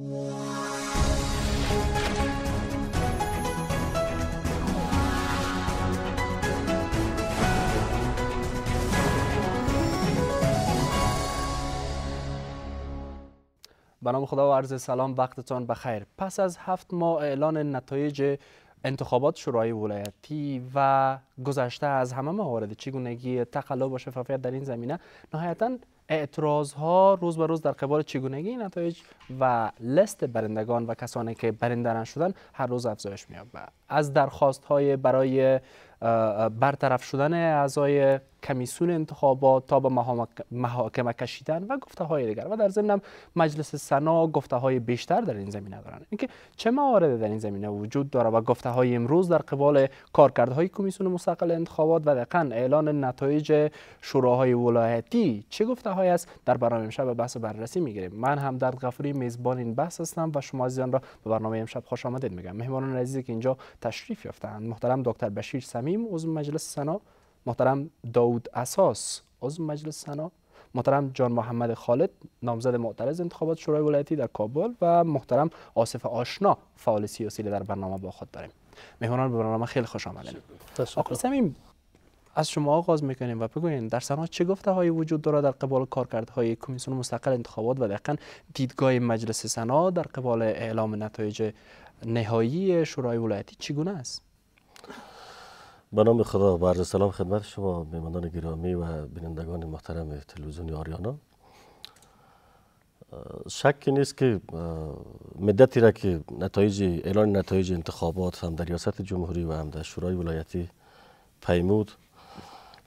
به نام خدا و عرض سلام وقتتان بخیر پس از هفت ماه اعلان نتایج انتخابات شورای ولایتی و گذشته از همه موارد چگونگی تقلب و شفافیت در این زمینه نهایتاً اعتراض ها روز به روز در قبال چگونگی نتایج و لست برندگان و کسانی که برنده شدن هر روز افزایش و از درخواست های برای برطرف شدن اعضای کمیسیون انتخابات تا به محاکمه کشیدن و گفته های دیگر و در ضمن مجلس سنا گفته های بیشتر در این زمینه دارند اینکه چه موارد در این زمینه وجود داره و گفته های امروز در قبال کارکردهای کمیسیون مستقل انتخابات و دقیقا اعلان نتایج شوراهای ولایتی چه گفته های است در برنامه امشب بحث بررسی میگیریم من هم در غفوری میزبان این بحث هستم و شما عزیزان را به برنامه امشب خوش آمدید میگم مهمانان عزیزی که اینجا تشریف یافتند محترم دکتر بشیر صمیم عضو مجلس سنا محترم داود اساس عضو مجلس سنا محترم جان محمد خالد نامزد معترض انتخابات شورای ولایتی در کابل و محترم آصف آشنا فعال سیاسی در برنامه با خود داریم مهمانان به برنامه خیلی خوش آمدید آقای از شما آغاز میکنیم و بگوییم در سنا چه گفته هایی وجود دارد در قبال کارکردهای کمیسیون مستقل انتخابات و دقیقا دیدگاه مجلس سنا در قبال اعلام نتایج نهایی شورای ولایتی چگونه است به نام خدا و عرض سلام خدمت شما میمندان گرامی و بینندگان محترم تلویزیون آریانا شک نیست که مدتی را که نتایج اعلان نتایج انتخابات هم در ریاست جمهوری و هم در شورای ولایتی پیمود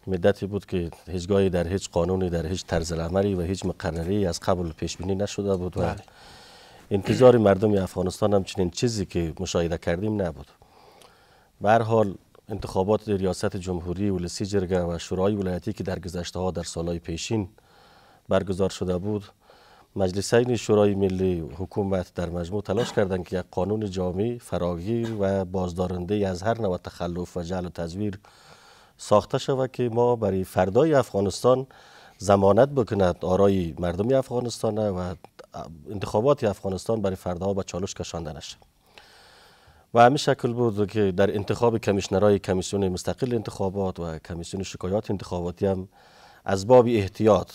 مدتی بود که هیچگاهی در هیچ قانونی در هیچ طرز عملی و هیچ مقرری از قبل پیش بینی نشده بود و بله. انتظار مردم افغانستان هم چنین چیزی که مشاهده کردیم نبود به حال انتخابات ریاست جمهوری ولسی جرگه و شورای ولایتی که در گذشته ها در سالهای پیشین برگزار شده بود مجلسین شورای ملی حکومت در مجموع تلاش کردند که یک قانون جامعی فراگیر و بازدارنده از هر نوع تخلف و جعل و تزویر ساخته شود که ما برای فردای افغانستان زمانت بکند آرای مردم افغانستان و انتخابات افغانستان برای فرداها به چالش کشانده نشد و همین شکل بود که در انتخاب کمیشنرهای کمیسیون مستقل انتخابات و کمیسیون شکایات انتخاباتی هم از باب احتیاط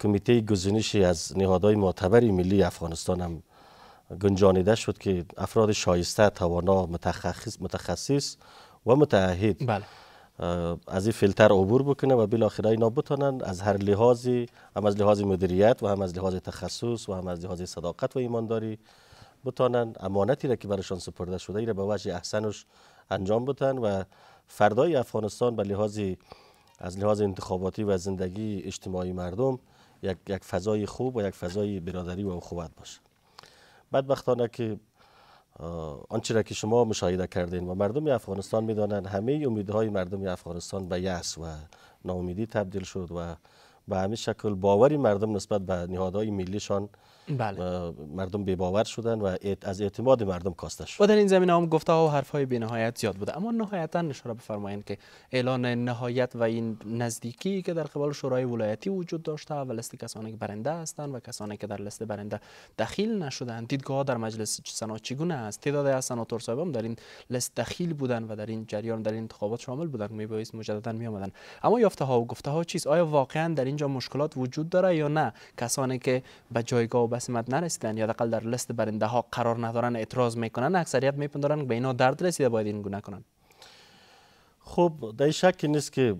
کمیته گزینشی از نهادهای معتبر ملی افغانستان هم گنجانیده شد که افراد شایسته توانا متخصص متخصص و متعهد بله. از این فیلتر عبور بکنه و بالاخره اینا بتونن از هر لحاظی هم از لحاظ مدیریت و هم از لحاظ تخصص و هم از لحاظ صداقت و ایمانداری بتانن امانتی را که برایشان سپرده شده ای را به وجه احسنش انجام بتن و فردای افغانستان به لحاظ از لحاظ انتخاباتی و زندگی اجتماعی مردم یک, یک فضای خوب و یک فضای برادری و اخوت باشه بدبختانه که آنچه را که شما مشاهده کردین و مردم افغانستان میدانند همه امیدهای مردم افغانستان به یأس و ناامیدی تبدیل شد و به همین شکل باوری مردم نسبت به نهادهای ملیشان بله. مردم باور شدن و از اعتماد مردم کاسته شد و در این زمینه هم گفته و حرف های بی‌نهایت زیاد بوده اما نهایتا نشرا بفرمایید که اعلان نهایت و این نزدیکی که در قبال شورای ولایتی وجود داشته و لیست کسانی که برنده هستند و کسانی که در لیست برنده دخیل نشدند دیدگاه در مجلس سنا چگونه است تعداد از سناتور صاحبم در این لیست دخیل بودن و در این جریان در این انتخابات شامل بودن میبایست مجددا می آمدن اما یافته ها و گفته ها چیز آیا واقعا در اینجا مشکلات وجود داره یا نه کسانی که به جایگاه به نرسیدن یا دقل در لست برنده ها قرار ندارن اعتراض میکنن اکثریت میپندارن به اینا درد رسیده باید این گونه کنن خب در شک نیست که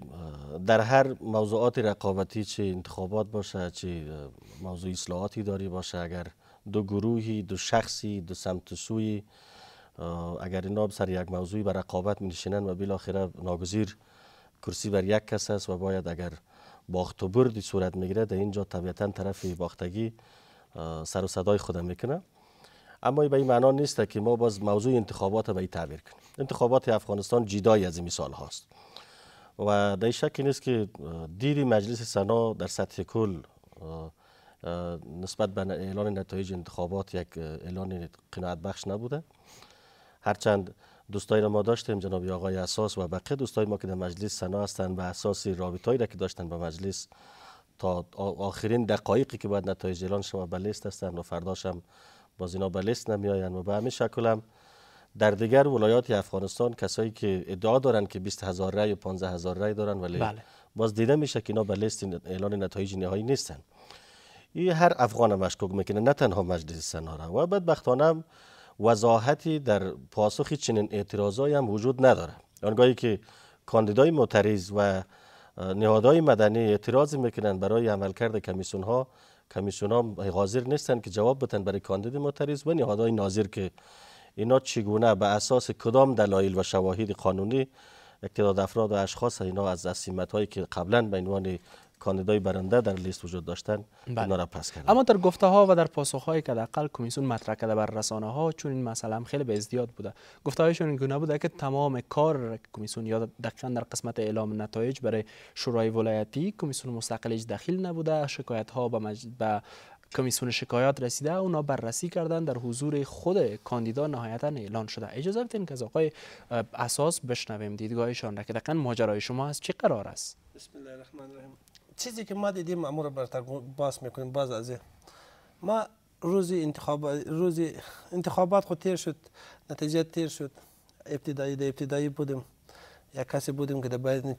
در هر موضوعات رقابتی چه انتخابات باشه چه موضوع اصلاحاتی داری باشه اگر دو گروهی دو شخصی دو سمت سوی اگر اینا سر یک موضوعی بر رقابت می و بالاخره ناگزیر کرسی بر یک کس است و باید اگر باخت و بردی صورت میگیره در اینجا طبیعتا طرف باختگی سر و صدای خودم میکنه اما به این معنا نیست که ما باز موضوع انتخابات به این تعبیر کنیم انتخابات افغانستان جدای از این سال هاست و در شکی نیست که دیری مجلس سنا در سطح کل نسبت به اعلان نتایج انتخابات یک اعلان قناعت بخش نبوده هرچند دوستای ما داشتیم جناب آقای اساس و بقیه دوستای ما که در مجلس سنا هستند و اساسی رابطه‌ای را که داشتن با مجلس تا آخرین دقایقی که باید نتایج اعلان شما به لیست هستن و فرداش هم باز اینا به لیست نمیآیند و به همین شکل در دیگر ولایات افغانستان کسایی که ادعا دارن که 20 هزار رای و 15 هزار رای دارن ولی بله. باز دیده میشه که اینا به لیست اعلان نتایج نهایی نیستن این هر افغان مشکوک میکنه نه تنها مجلس سناره و بدبختانه وضاحتی در پاسخ چنین اعتراضایی هم وجود نداره آنگاهی که کاندیدای معترض و نهادهای مدنی اعتراض میکنن برای عملکرد کمیسیون ها کمیسون ها حاضر نیستن که جواب بدن برای کاندید معترض و نهادهای ناظر که اینا چگونه به اساس کدام دلایل و شواهد قانونی اکتداد افراد و اشخاص اینا از دستیمت هایی که قبلا به عنوان کاندیدای برنده در لیست وجود داشتن بله. اینا را پس کردن اما در گفته ها و در پاسخ های که حداقل کمیسیون مطرح کرده بر رسانه ها چون این مسئله هم خیلی به ازدیاد بوده گفته هایشون گونه بوده که تمام کار کمیسیون یا دقیقا در قسمت اعلام نتایج برای شورای ولایتی کمیسیون مستقلش دخیل نبوده شکایت ها به, مج... به کمیسیون شکایات رسیده اونا بررسی کردن در حضور خود کاندیدا نهایتا اعلان شده اجازه بدین که از آقای اساس بشنویم دیدگاهشان را که دقیقا ماجرای شما از چه قرار است بسم الله الرحمن الرحیم چیزی که ما دیدیم امور رو برتر باز میکنیم باز از ما روز انتخابات روز انتخابات خود تیر شد نتیجه تیر شد ابتدایی ده ابتدایی بودیم یا کسی بودیم که باید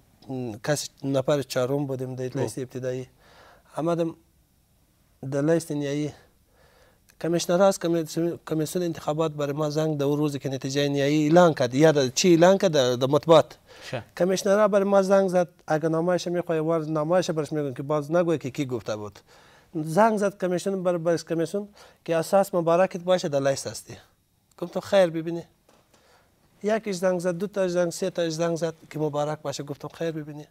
کسی نفر چهارم بودیم در لیست ابتدایی آمدم در لیست نیایی کمیشنر از کمیسیون انتخابات بر ما زنگ دو روز که نتیجه نهایی اعلان کرد یا چی اعلان کرد در مطبوعات کمیشنر بر ما زنگ زد اگر نامایش میخوای وارد نامایش برش میگن که باز نگوی که کی گفته بود زنگ زد کمیشن بر برس که اساس مبارکت باشه در لیست هستی تو خیر ببینی یکیش زنگ زد دو تا زنگ سه تا زنگ زد که مبارک باشه گفتم خیر ببینی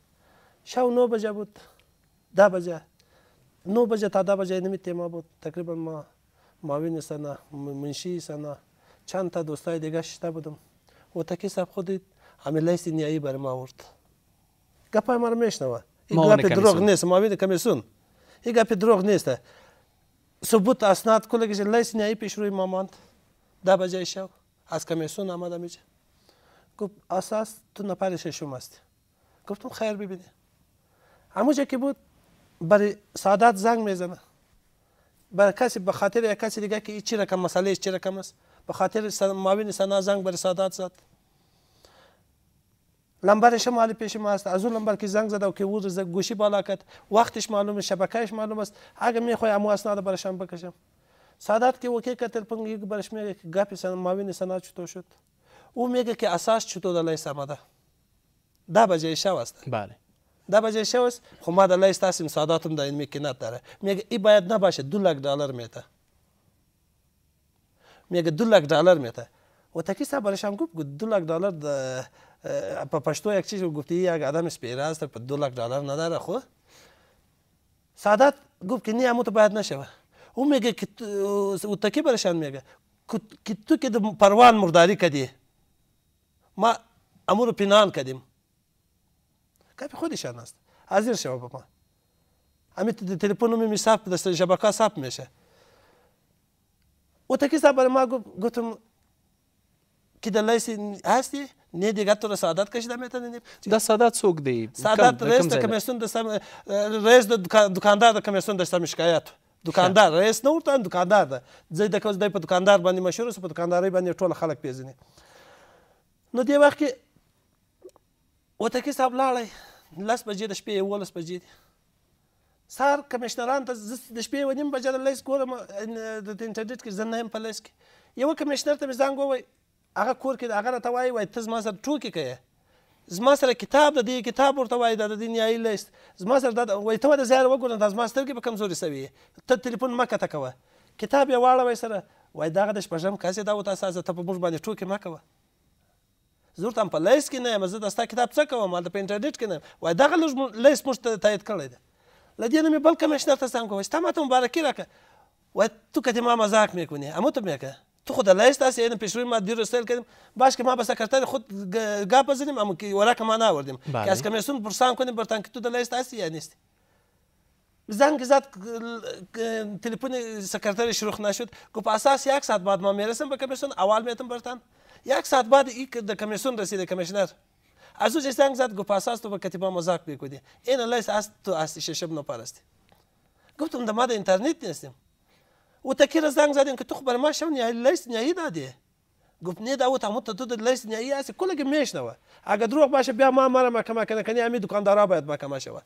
9 بجه بود ده بجه 9 بجه تا ده بجه ما بود تقریبا ما معاون سنا منشی سنا چند تا دوستای دیگه شته بودم و تکی سب خودی همه لیست نیایی بر ما آورد گپای ما رو میشنوه این گپ دروغ نیست معاون کمیسون این گپ دروغ نیست ثبوت اسناد کل که لیست نیایی پیش روی ما ماند ده بجای شب از کمیسون آمد میجه گفت اساس تو نفر ششم هستی گفتم خیر ببینی همونجا که بود برای سعادت زنگ میزنه برای کسی به خاطر یک کسی دیگه که چی رقم مسئله چی رقم است به خاطر معاون سنا زنگ بر سادات زد لمبرش مال پیش ما است از اون لمبر که زنگ زد و که ور گوشی بالا کرد وقتش معلومه شبکهش معلوم است اگه میخوای امو اسناد برشان بکشم سادات که وکی کتر پنگ یک برش میگه که گپی سن معاون سنا چطور شد او میگه که اساس چطور دلای سمده ده بجه شب است بله ده بجه شوست خب ما در لیست هستیم ساداتم در این میکنت داره میگه ای باید نباشه دو لک دلار میته میگه دو لک دلار میته و تکی سه برش هم گفت دو لک دلار په پښتو یک چیز گفتی یک آدم سپیره است په دو لک دلار نداره خو سادات گفت که نه تو باید نشوه او میگه که او تکی برشان میگه که تو که پروان مرداری کدی ما امور پنهان کدیم کف خودشان است حاضر شما با ما همین تلفن می صف دست شبکه صف میشه و تکی صاحب برای ما گفتم که دلایسی هستی نه دیگه تو را سعادت کشیده میتونی دا سعادت سوک دی سعادت رئیس د کمیسیون دستم رئیس د دکاندار د کمیسیون دستم شکایت دکاندار رئیس نه ورته دکاندار ده زه د کوز د په دکاندار باندې مشهور سه په دکانداري باندې ټول خلک پیژني نو دی وخت کې وتکي صاحب لاړی لس بجې د شپې یولس بجې دي سهار کمیشنران ته زه د شپې یوه نیم بجه د لیس ګورم د انټرنېټ کې زه نه یم په لیس کې یوه کمیشنر ته مې ځان ووایي هغه کور کې هغه راته وایي وایي ته زما سره ټوکې کوې زما سره کتاب د دې کتاب ورته وای د دنیایي لیست زما سره دا وای ته د زیار وګورم دا زما سترګې به کمزوري سوي ته ټلیفون مه کته کوه کتاب یې واړوئ سره وای دغه د شپږم کاسې دا وته اساسه ته په موږ باندې ټوکې مه کوه زور ته په لیس کې نه یم زه ستا کتاب څه کوم هلته په انټرنیټ کې نه وای دغه لږ لیس موږ ته تایید کړی دی له دې نه مې بل کمشنر ته زنګ ووایي ستا ماته مبارکي راکړه وای تو که ما مزاق میکنی اما تو میکنه تو خود لایست هستی این پیشروی ما دیر استایل کردیم باش که ما با سکرتر خود گپ بزنیم اما که ورق ما نآوردیم که از کمیسیون پرسان کنیم برتان که تو در لایست هستی یا نیستی زنگ زد تلفن سکرتر شروع نشد گفت اساس یک ساعت بعد ما میرسیم به کمیسیون اول میتم برتان یک ساعت بعد این در کمیسیون رسیده کمیشنر از او زنگ زد گفت اساس تو به کتیبا مذاق بکودی این لیس است تو هستی ششب نپرستی گفتم در مد اینترنت نیستیم او تکیر زنگ زدیم که تو خبر ما شو لیس نیایی دادی گفت نه داوت هم تو در لیس نیایی هستی کلگی میشنوه اگر دروغ باشه بیا ما مرا مکمه کنه کنی همین دکاندارا باید مکمه شود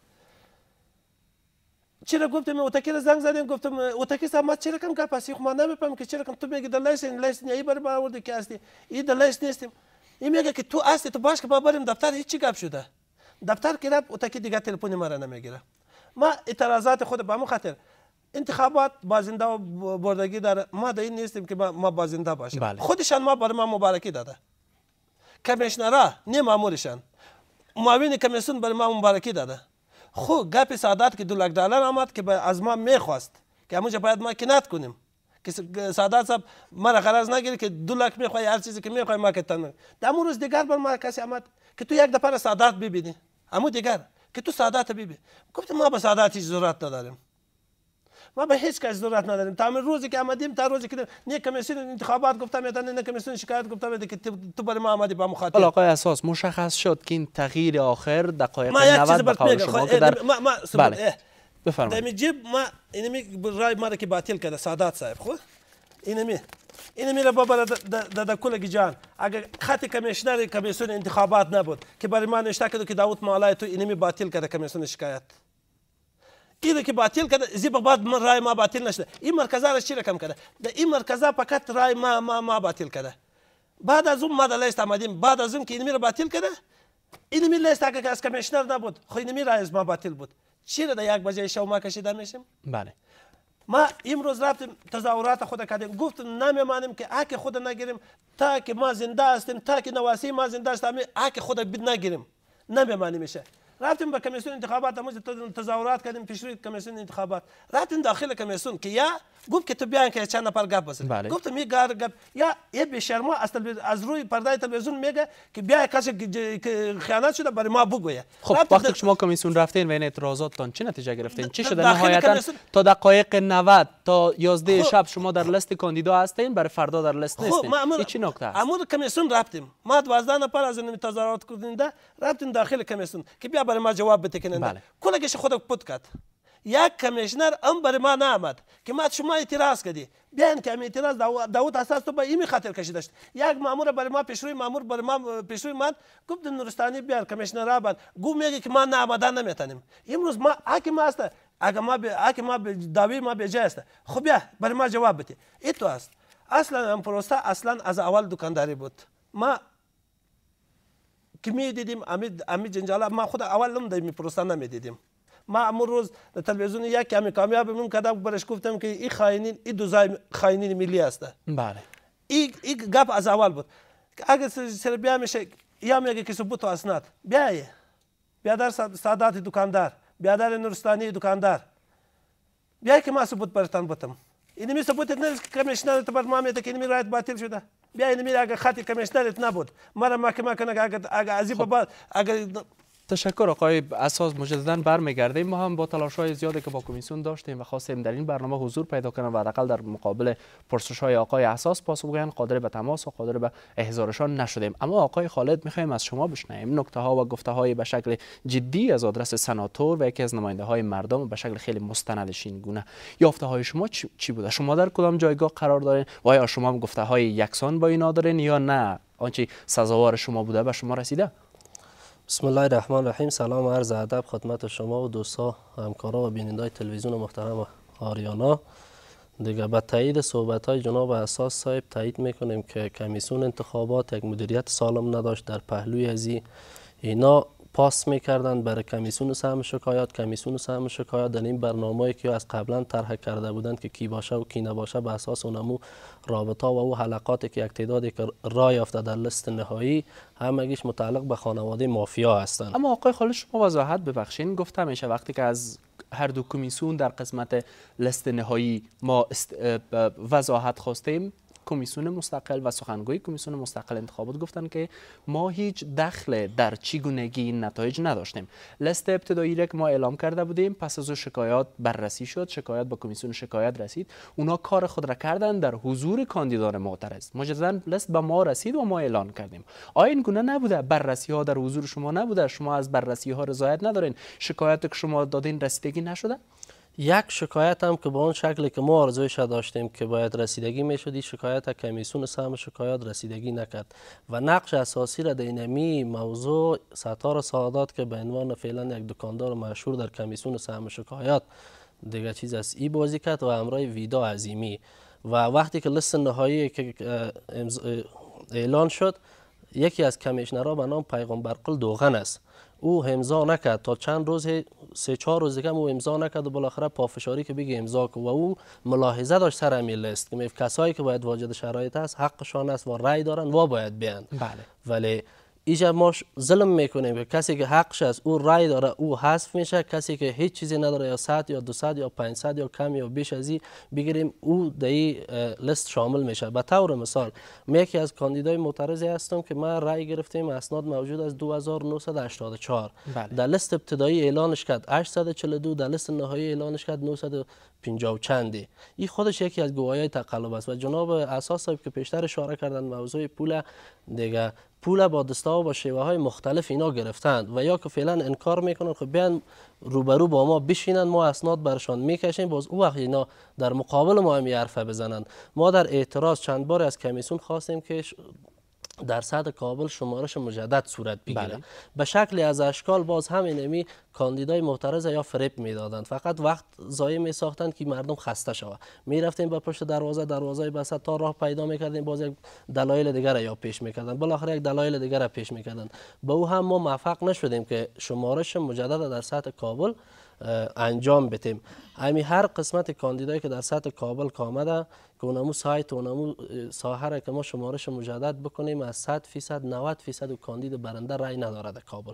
چرا گفتم اوتکی را زنگ زدیم گفتم اوتکی صاحب ما چرا کم کپاسی خب ما نمیفهم که چرا کم تو میگی در لایسن لایسن ای بر آورده که هستی ای در لایس نیستیم این میگه که تو هستی تو باش که ما بریم دفتر هیچ چی گپ شده دفتر که رفت اوتکی دیگه تلفن ما را نمیگیره ما اعتراضات خود به خاطر انتخابات بازنده و بردگی داره ما در این نیستیم که ما بازنده باشیم بله. خودشان ما برای ما مبارکی داده کمیشنرا نه مامورشان معاون کمیسیون برای ما مبارکی داده خب گپ سعادت که دو لک دلار آمد که از ما میخواست که همونجا باید ما کنت کنیم که سعادت صاحب مرا غرض نگیره که دو لک میخوای هر چیزی که میخوای ما که تنه دمون روز دیگر بر ما کسی آمد که تو یک دفعه سعادت ببینی همون دیگر که تو سعادت ببین گفتم ما به سعادت ضرورت نداریم ما به هیچ کس ضرورت نداریم تا من روزی که آمدیم تا روزی که نه کمیسیون انتخابات گفتم یا نه کمیسیون شکایت گفتم که تو برای ما آمدی با مخاطب حالا آقای اساس مشخص شد که این تغییر آخر دقایق 90 به قول شما خب، که در ما, ما بله بفرمایید دمی جیب ما اینمی رای ما را که باطل کرده سادات صاحب این خب؟ اینمی این میره بابا در کلگی جان اگر خط کمیشنر کمیسیون انتخابات نبود که برای ما نشته کرد که داوود مالای تو اینمی باطل کرده کمیسیون شکایت İdi ki batil kada ziba bad ray ma batil naşda. İ merkeza raşi rakam kada. Da i merkeza fakat ray ma ma ma batil kada. بعد از اون ما دا لیست آمدیم بعد از اون که اینمی رو باطل کرده اینمی لیست اگه از کمیشنر نبود خو اینمی را از ما باطل بود چی را در یک بجه شو ما کشیده میشیم بله ما امروز رفتیم تظاهرات خود کردیم گفتیم نمیمانیم که حق خود نگیریم تا که ما زنده هستیم تا که نواسی ما زنده هستیم حق خود نگیریم نمیمانی میشه رفتیم به کمیسیون انتخابات امروز تظاهرات کردیم پیش روی کمیسیون انتخابات رفتیم داخل کمیسیون که یا گفت که تو بیان که چند نفر گپ بزن بله. گفتم یه گار گپ یا یه به شرما از, از روی پرده تلویزیون میگه که بیا کسی خیانت شده برای ما بگویه خب وقتی شما کمیسیون رفتین و این اعتراضاتتان چه نتیجه گرفتین چی شده نهایتا تا دقایق 90 تا 11 خب. شب شما در لیست کاندیدا هستین برای فردا در لیست خب، نیستین خب. نکته است امور کمیسیون رفتیم ما 12 نفر از این تظاهرات کننده رفتیم داخل کمیسیون که بیا برای ما جواب بده که نه کلش خودت پود کرد یک کمیشنر هم برای ما نآمد که ما شما اعتراض کردی بیان که همین اعتراض داود اساس تو به این خاطر کشیده است یک مامور برای ما پیشروی مامور برای ما پیشروی من گفت نورستانی بیار کمیشنر آباد گو میگه که ما نآمدن نمیتونیم امروز ما حکم است اگه ما به حکم ما به دعوی ما به جای است خب بیا برای ما جواب بده این تو است اصلا هم پروسه اصلا از اول دکانداری بود ما که میدیدیم امی جنجالا ما خود اول هم در پروسه نمیدیدیم ما امروز روز در تلویزیون یک همی کامیاب من کردم برش گفتم که این خاینین این دوزای خاینین ملی است بله این ای گپ از اول بود اگه سر بیا میشه یا میگه که ثبوت و اسناد بیایه بیا در سادات دکاندار بیا در نورستانی دکاندار بیا که ما ثبوت برتان بتم اینمی ثبوت نیست که کمیشنر تبر ما میده که اینمی رایت باطل شده بیاین mir aga khati kamish narit nabud. Mara ma kema kana aga aga azib baba aga تشکر آقای اساس مجددا برمیگردیم ما هم با تلاش های زیادی که با کمیسیون داشتیم و خواستیم در این برنامه حضور پیدا کنن و حداقل در مقابل پرسش های آقای اساس پاسخگویان قادر به تماس و قادر به احضارشان نشدیم اما آقای خالد میخوایم از شما بشنویم نکته ها و گفته های به شکل جدی از آدرس سناتور و یکی از نماینده های مردم به شکل خیلی مستندش گونه یافته های شما چی بوده شما در کدام جایگاه قرار دارین و آیا شما هم گفته های یکسان با اینا دارین یا نه آنچه سزاوار شما بوده به شما رسیده بسم الله الرحمن الرحیم سلام و عرض ادب خدمت شما و دوستا همکارا و بینندای تلویزیون محترم آریانا دیگه به تایید صحبت های جناب اساس صاحب تایید میکنیم که کمیسیون انتخابات یک مدیریت سالم نداشت در پهلوی ازی اینا پاس میکردند برای کمیسیون سهم شکایات کمیسیون سهم شکایات در این برنامه که از قبلا طرح کرده بودند که کی باشه و کی نباشه به اساس اونمو رابطه و او حلقاتی که یک تعدادی که رای افتاد در لست نهایی همگیش متعلق به خانواده مافیا هستند اما آقای خالد شما وضاحت ببخشین گفته میشه وقتی که از هر دو کمیسیون در قسمت لست نهایی ما وضاحت خواستیم کمیسیون مستقل و سخنگوی کمیسیون مستقل انتخابات گفتن که ما هیچ دخل در چگونگی نتایج نداشتیم لست ابتدایی را که ما اعلام کرده بودیم پس از شکایات بررسی شد شکایات با کمیسیون شکایت رسید اونا کار خود را کردن در حضور کاندیدان معترض مجددا لست به ما رسید و ما اعلان کردیم آیا این گونه نبوده بررسی ها در حضور شما نبوده شما از بررسی ها رضایت ندارین شکایت که شما دادین رسیدگی نشده یک شکایت هم که به اون شکلی که ما آرزویش داشتیم که باید رسیدگی میشد این شکایت کمیسون سهم شکایات رسیدگی نکرد و نقش اساسی را دینمی موضوع ستار سعادت که به عنوان فعلا یک دکاندار مشهور در کمیسون سهم شکایات دیگه چیز از ای بازی کرد و امرای ویدا عظیمی و وقتی که لست نهایی که اعلان شد یکی از کمیشنرها به نام پیغمبرقل دوغن است او امضا نکرد تا چند روز سه چهار روز دیگه او امضا نکرد و بالاخره پافشاری که بگه امضا کن و او ملاحظه داشت سر همین لیست که کسایی که باید واجد شرایط است حقشان است و رأی دارن و باید بیان بله. ولی ایجا ما ظلم میکنیم که کسی که حقش است او رای داره او حذف میشه کسی که هیچ چیزی نداره یا 100 یا 200 یا 500 یا کم یا بیش از این بگیریم او در لست لیست شامل میشه به طور مثال من یکی از کاندیدای معترضی هستم که ما رای گرفتیم اسناد موجود از 2984 بله. در لیست ابتدایی اعلانش کرد 842 در لیست نهایی اعلانش کرد 950 چندی این خودش یکی از گواهی تقلب است و جناب اساس صاحب که پیشتر اشاره کردن موضوع پول دیگه پول با دستا و شیوه های مختلف اینا گرفتند و یا که فعلا انکار میکنن خب بیان روبرو با ما بشینن ما اسناد برشان میکشیم باز او وقت اینا در مقابل ما هم حرفه بزنند ما در اعتراض چند بار از کمیسون خواستیم که در درصد کابل شمارش مجدد صورت بگیره بله. به شکل از اشکال باز همین اینمی کاندیدای معترض یا فریب میدادند فقط وقت ضایع می ساختند که مردم خسته شوه می رفتیم به پشت دروازه دروازه بسط تا راه پیدا می کردیم باز یک دلایل دیگر یا پیش می میکردند بالاخره یک دلایل دیگر پیش میکردند به او هم ما موفق نشدیم که شمارش مجدد در سطح کابل انجام بتیم همین هر قسمت کاندیدایی که در سطح کابل کامده که اونمو سایت اونمو ساحره که ما شمارش مجدد بکنیم از 100 فیصد 90 فیصد و کاندید برنده رای نداره در کابل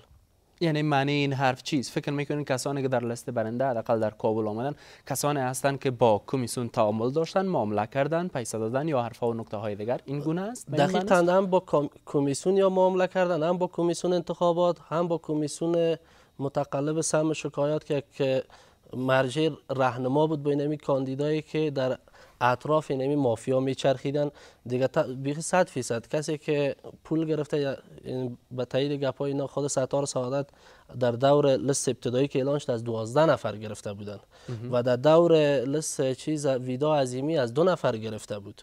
یعنی معنی این حرف چیز؟ فکر میکنین کسانی که در لیست برنده حداقل در کابل آمدن کسانی هستند که با کمیسیون تعامل داشتن معامله کردن پیسه دادن یا حرفها و نکته های دیگر این گونه است دقیقاً هم با کمیسیون یا معامله کردن هم با کمیسیون انتخابات هم با کمیسیون متقلب سهم شکایات که مرجع رهنما بود بین کاندیدایی که در اطراف این مافیا میچرخیدن دیگه بیخی صد فیصد کسی که پول گرفته به تایید گپ اینا خود ستار سعادت در دور لست ابتدایی که اعلان شد از دوازده نفر گرفته بودن و در دور لست چیز ویدا عظیمی از دو نفر گرفته بود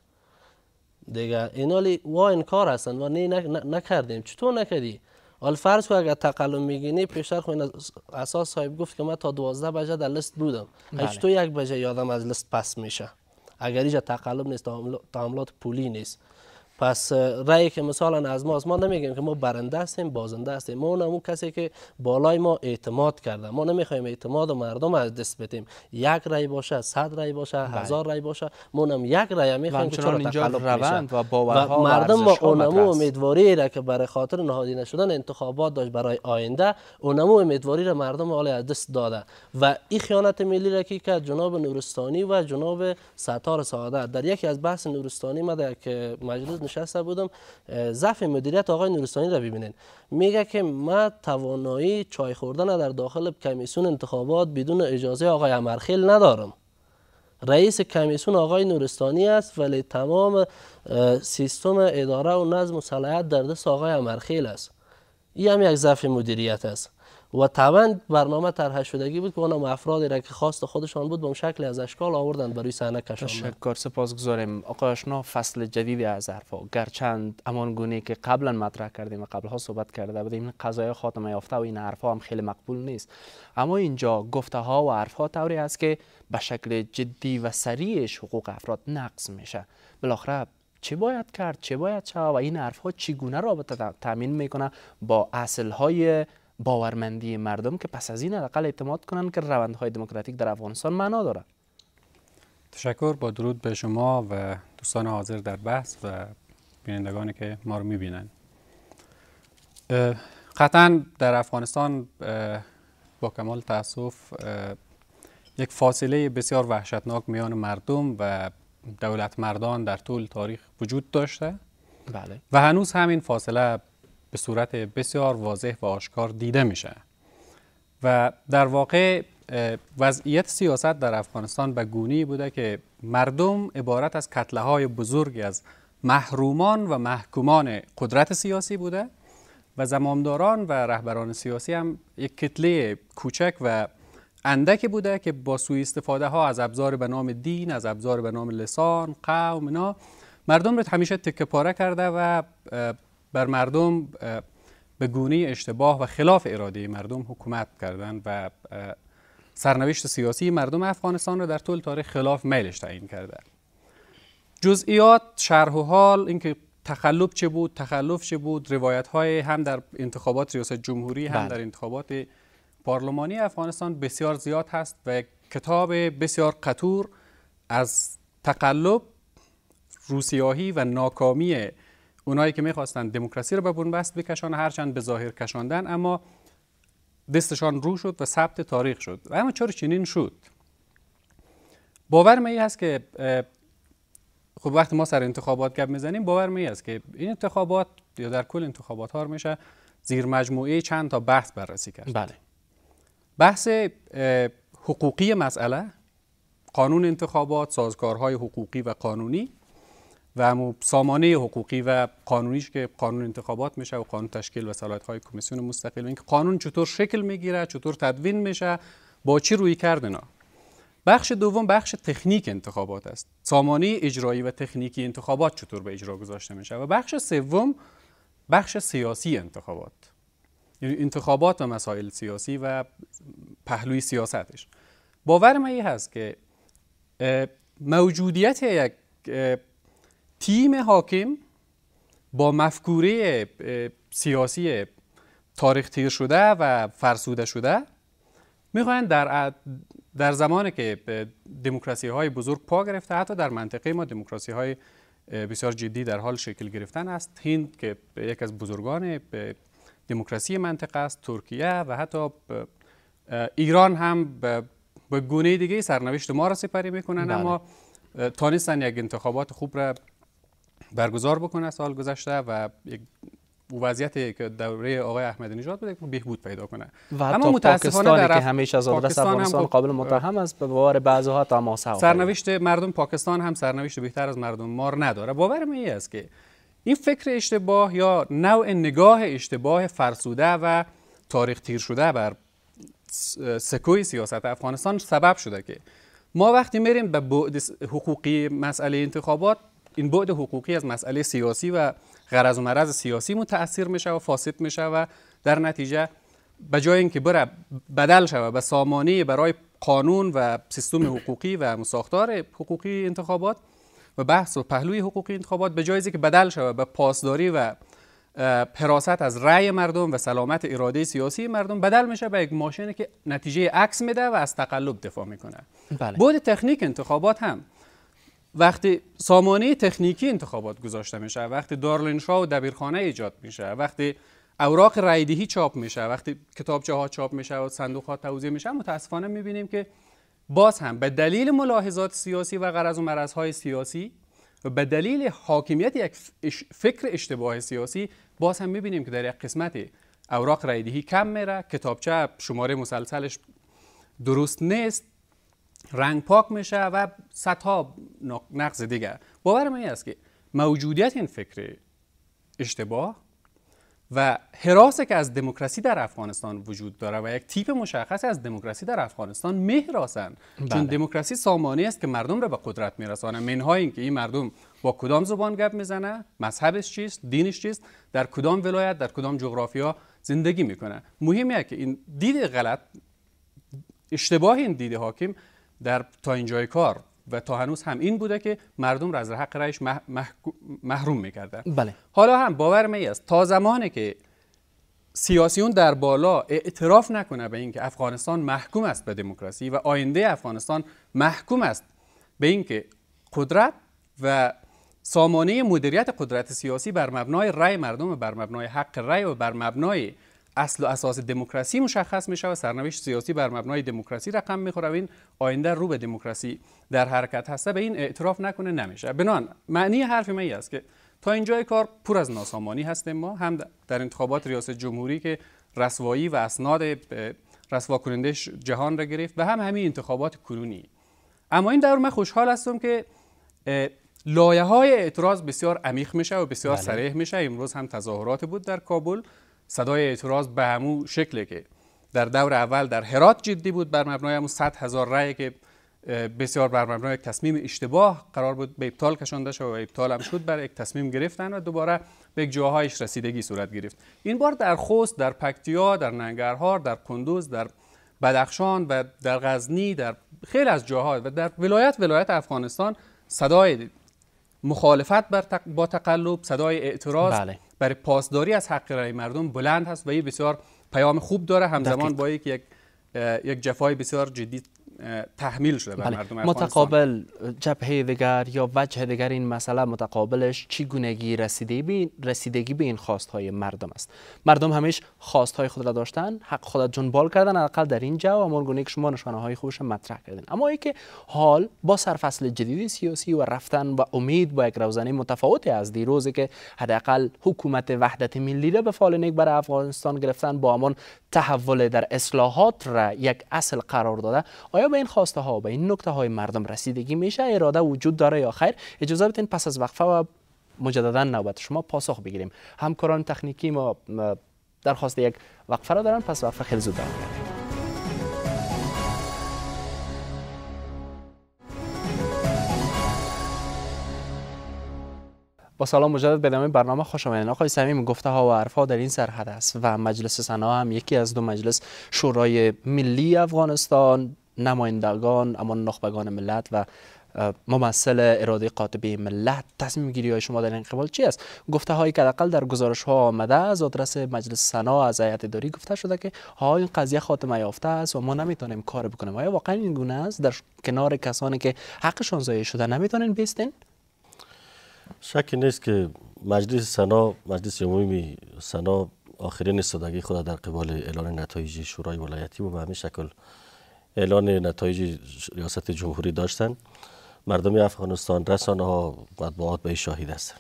دیگه اینالی وا این کار هستن و نه نکردیم چطور نکردی حال فرض کن اگر تقلم میگینی پیشتر خوین اساس صاحب گفت که من تا دوازده بجه در لست بودم هیچ بله. تو یک بجه یادم از لست پس میشه اگری جا تقلب نیست تعاملات پولی نیست پس رای که مثلا از ما از ما نمیگیم که ما برنده هستیم بازنده هستیم ما اون کسی که بالای ما اعتماد کرده ما نمیخوایم اعتماد و مردم از دست بدیم یک رای باشه صد رای باشه بله. هزار رای باشه ما اونم یک رای میخوایم که چرا تقلب روند و باورها و مردم ما اونم امیدواری را که برای خاطر نهادی نشدن انتخابات داشت برای آینده اونم امیدواری را مردم حال از دست داده و این خیانت ملی را که جناب نورستانی و جناب ستار سعادت در یکی از بحث نورستانی ما در که مجلس نشسته بودم ضعف مدیریت آقای نورستانی را ببینید میگه که ما توانایی چای خوردن در داخل کمیسیون انتخابات بدون اجازه آقای امرخیل ندارم رئیس کمیسیون آقای نورستانی است ولی تمام سیستم اداره و نظم و صلاحیت در دست آقای امرخیل است این هم یک ضعف مدیریت است و طبعا برنامه طرح شدگی بود که اونم افرادی را که خواست خودشان بود به شکل از اشکال آوردن برای صحنه کشاندن تشکر سپاسگزاریم آقای آشنا فصل جدید از حرفا گرچند امان گونه که قبلا مطرح کردیم و قبلها صحبت کرده بودیم این قضایای خاتمه یافته و این حرفا هم خیلی مقبول نیست اما اینجا گفته ها و حرفها طوری است که به شکل جدی و سریعش حقوق افراد نقض میشه بالاخره چه باید کرد چه باید چه و این حرفها چگونه رابطه تامین میکنه با اصل های باورمندی مردم که پس از این حداقل اعتماد کنند که روندهای دموکراتیک در افغانستان معنا تشکر با درود به شما و دوستان حاضر در بحث و بینندگانی که ما رو میبینند قطعا در افغانستان با کمال تاسف یک فاصله بسیار وحشتناک میان مردم و دولت مردان در طول تاریخ وجود داشته بله. و هنوز همین فاصله به صورت بسیار واضح و آشکار دیده میشه و در واقع وضعیت سیاست در افغانستان به گونی بوده که مردم عبارت از کتله های بزرگی از محرومان و محکومان قدرت سیاسی بوده و زمامداران و رهبران سیاسی هم یک کتله کوچک و اندکی بوده که با سوی استفاده ها از ابزار به نام دین، از ابزار به نام لسان، قوم، اینا مردم رو همیشه تکه پاره کرده و بر مردم به گونه اشتباه و خلاف اراده مردم حکومت کردند و سرنوشت سیاسی مردم افغانستان را در طول تاریخ خلاف میلش تعیین کرده. جزئیات شرح و حال اینکه تخلف چه بود تخلف چه بود روایت های هم در انتخابات ریاست جمهوری هم بله. در انتخابات پارلمانی افغانستان بسیار زیاد هست و کتاب بسیار قطور از تقلب روسیاهی و ناکامی اونایی که میخواستن دموکراسی رو به بنبست بکشان هرچند به ظاهر کشاندن اما دستشان رو شد و ثبت تاریخ شد اما چرا چنین شد باور ای هست که خب وقتی ما سر انتخابات گپ میزنیم باور می است که این انتخابات یا در کل انتخابات ها میشه زیر مجموعه چند تا بحث بررسی کرد بله بحث حقوقی مسئله قانون انتخابات سازکارهای حقوقی و قانونی و سامانه حقوقی و قانونیش که قانون انتخابات میشه و قانون تشکیل و های کمیسیون مستقل اینکه قانون چطور شکل میگیره چطور تدوین میشه با چی روی کردنا بخش دوم بخش تکنیک انتخابات است سامانه اجرایی و تکنیکی انتخابات چطور به اجرا گذاشته میشه و بخش سوم بخش سیاسی انتخابات یعنی انتخابات و مسائل سیاسی و پهلوی سیاستش باور من هست که موجودیت یک تیم حاکم با مفکوره سیاسی تاریخ تیر شده و فرسوده شده میخواین در در زمانی که دموکراسی های بزرگ پا گرفته حتی در منطقه ما دموکراسی های بسیار جدی در حال شکل گرفتن است هند که یک از بزرگان دموکراسی منطقه است ترکیه و حتی ایران هم به گونه دیگه سرنوشت ما را سپری میکنن اما بله. تانستن یک انتخابات خوب را برگزار بکنه سال گذشته و یک وضعیتی که دوره آقای احمدی نژاد بوده که بهبود پیدا کنه و اما متاسفانه در که همیشه از آدرس افغانستان هم خب، قابل متهم است به باور بعضها تماس سرنوشت مردم پاکستان هم سرنوشت بهتر از مردم مار نداره باور من است که این فکر اشتباه یا نوع نگاه اشتباه فرسوده و تاریخ تیر شده بر سکوی سیاست افغانستان سبب شده که ما وقتی میریم به بعد حقوقی مسئله انتخابات این بعد حقوقی از مسئله سیاسی و غرض و مرض سیاسی متاثر میشه و فاسد میشه و در نتیجه به جای اینکه بره بدل شود به سامانه برای قانون و سیستم حقوقی و مساختار حقوقی انتخابات و بحث و پهلوی حقوقی انتخابات به جایزی که بدل شوه به پاسداری و پراست از رأی مردم و سلامت اراده سیاسی مردم بدل میشه به یک ماشینی که نتیجه عکس میده و از تقلب دفاع میکنه بله. بود تکنیک انتخابات هم وقتی سامانه تکنیکی انتخابات گذاشته میشه وقتی دارلینشا و دبیرخانه ایجاد میشه وقتی اوراق رایدهی چاپ میشه وقتی کتابچه ها چاپ میشه و صندوق ها توزیع میشه متاسفانه میبینیم که باز هم به دلیل ملاحظات سیاسی و غرض و مرض های سیاسی و به دلیل حاکمیت یک فکر اشتباه سیاسی باز هم میبینیم که در یک قسمت اوراق رایدهی کم میره کتابچه شماره مسلسلش درست نیست رنگ پاک میشه و سطح نقض دیگر باور من است که موجودیت این فکر اشتباه و حراسه که از دموکراسی در افغانستان وجود داره و یک تیپ مشخص از دموکراسی در افغانستان مهراسن چون بله. دموکراسی سامانی است که مردم را به قدرت میرسانه منهای اینکه این مردم با کدام زبان گپ میزنه مذهبش چیست دینش چیست در کدام ولایت در کدام جغرافیا زندگی میکنه مهمه که این دید غلط اشتباه این دید حاکم در تا اینجای کار و تا هنوز هم این بوده که مردم را از حق رایش محروم میکردن بله. حالا هم باور می است تا زمانی که سیاسیون در بالا اعتراف نکنه به اینکه افغانستان محکوم است به دموکراسی و آینده افغانستان محکوم است به اینکه قدرت و سامانه مدیریت قدرت سیاسی بر مبنای رأی مردم و بر مبنای حق رأی و بر مبنای اصل و اساس دموکراسی مشخص میشه و سرنوشت سیاسی بر مبنای دموکراسی رقم میخوره و این آینده رو به دموکراسی در حرکت هسته به این اعتراف نکنه نمیشه بنان معنی حرف من است که تا اینجای کار پر از ناسامانی هستیم ما هم در انتخابات ریاست جمهوری که رسوایی و اسناد رسوا کننده جهان را گرفت و هم همین انتخابات کنونی اما این دور من خوشحال هستم که لایه های اعتراض بسیار عمیق میشه و بسیار بله. میشه امروز هم تظاهرات بود در کابل صدای اعتراض به همو شکله که در دور اول در هرات جدی بود بر مبنای همون 100 هزار رای که بسیار بر مبنای تصمیم اشتباه قرار بود به ابطال کشانده شد و ابطال هم شد بر یک تصمیم گرفتن و دوباره به یک جاهایش رسیدگی صورت گرفت این بار در خوست در پکتیا در ننگرهار در کندوز در بدخشان و در غزنی در خیلی از جاها و در ولایت ولایت افغانستان صدای مخالفت بر با تقلب صدای اعتراض بله. برای پاسداری از حق رای مردم بلند هست و یه بسیار پیام خوب داره همزمان با یک یک جفای بسیار جدید تحمیل شده بر بله. مردم متقابل جبهه دیگر یا وجه دیگر این مسئله متقابلش چی گونگی رسیدگی به رسیدگی به این خواست های مردم است مردم همیش خواست های خود را داشتن حق خود را جنبال کردن حداقل در این جو و گونه شما نشانه های مطرح کردین اما ای که حال با سرفصل جدیدی سیاسی و رفتن و امید با یک روزنه متفاوتی از دیروزی که حداقل حکومت وحدت ملی را به فعال نیک برای افغانستان گرفتن با همان تحول در اصلاحات را یک اصل قرار داده آیا به این خواسته ها به این نکته های مردم رسیدگی میشه اراده وجود داره یا خیر اجازه بدین پس از وقفه و مجددا نوبت شما پاسخ بگیریم همکاران تکنیکی ما درخواست یک وقفه را دارن پس وقفه خیلی زود دارن. با سلام مجدد به ادامه برنامه خوش آمدین آقای صمیم گفته ها و ها در این سرحد است و مجلس سنا هم یکی از دو مجلس شورای ملی افغانستان نمایندگان اما نخبگان ملت و ممثل اراده قاطبه ملت تصمیم گیری های شما در این قبال چی است گفته هایی که حداقل در گزارش ها آمده از آدرس مجلس سنا از هیئت اداری گفته شده که ها این قضیه خاتمه یافته است و ما نمیتونیم کار بکنیم آیا واقعا این گونه است در کنار کسانی که حقشان ضایع شده نمیتونین بیستین شکی نیست که مجلس سنا مجلس عمومی سنا آخرین استادگی خود در قبال اعلان نتایج شورای ولایتی و به همین شکل اعلان نتایج ریاست جمهوری داشتن مردم افغانستان رسانه ها مطبوعات به شاهد هستند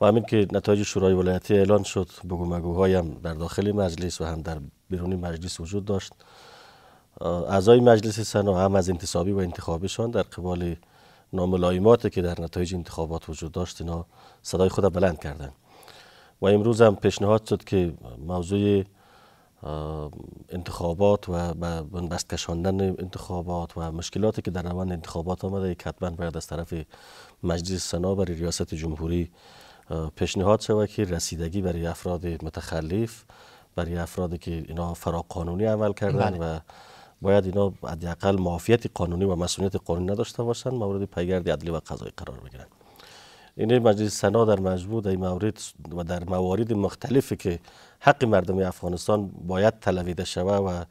و همین که نتایج شورای ولایتی اعلان شد بگو مگوهای هم در داخل مجلس و هم در بیرون مجلس وجود داشت اعضای مجلس سنا هم از انتصابی و انتخابشان در قبال ناملایماتی که در نتایج انتخابات وجود داشت اینا صدای خود بلند کردند و امروز هم پیشنهاد شد که موضوع انتخابات و به بنبست کشاندن انتخابات و مشکلاتی که در روند انتخابات آمده که حتما باید از طرف مجلس سنا برای ریاست جمهوری پیشنهاد شود که رسیدگی برای افراد متخلف برای افرادی که اینا فراقانونی عمل کردن بله. و باید اینا حداقل معافیت قانونی و مسئولیت قانونی نداشته باشند مورد پیگرد عدلی و قضایی قرار بگیرند این مجلس سنا در مجموع در مورد و در موارد مختلفی که حق مردم افغانستان باید تلویده شود و